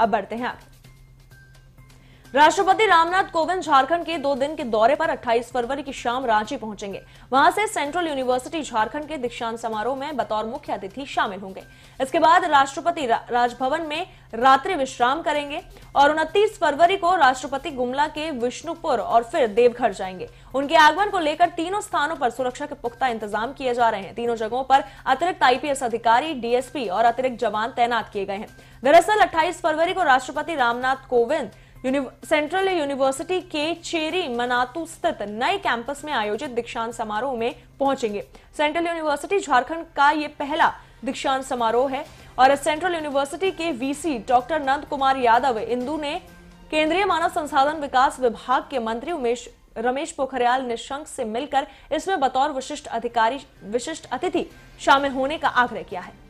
अब बढ़ते हैं आगे राष्ट्रपति रामनाथ कोविंद झारखंड के दो दिन के दौरे पर 28 फरवरी की शाम रांची पहुंचेंगे वहां से सेंट्रल यूनिवर्सिटी झारखंड के दीक्षांत समारोह में बतौर मुख्य अतिथि शामिल होंगे इसके बाद राष्ट्रपति रा, राजभवन में रात्रि विश्राम करेंगे और उनतीस फरवरी को राष्ट्रपति गुमला के विष्णुपुर और फिर देवघर जाएंगे उनके आगमन को लेकर तीनों स्थानों पर सुरक्षा के पुख्ता इंतजाम किए जा रहे हैं तीनों जगहों पर अतिरिक्त आईपीएस अधिकारी डीएसपी और अतिरिक्त जवान तैनात किए गए हैं दरअसल 28 फरवरी को राष्ट्रपति रामनाथ कोविंद सेंट्रल यूनिवर्सिटी के चेरी मनातू स्थित नए कैंपस में आयोजित दीक्षांत समारोह में पहुंचेंगे सेंट्रल यूनिवर्सिटी झारखंड का ये पहला दीक्षांत समारोह है और सेंट्रल यूनिवर्सिटी के वीसी डॉक्टर नंद कुमार यादव इंदू ने केंद्रीय मानव संसाधन विकास विभाग के मंत्री उमेश रमेश पोखरियाल निशंक से मिलकर इसमें बतौर विशिष्ट अधिकारी विशिष्ट अतिथि शामिल होने का आग्रह किया है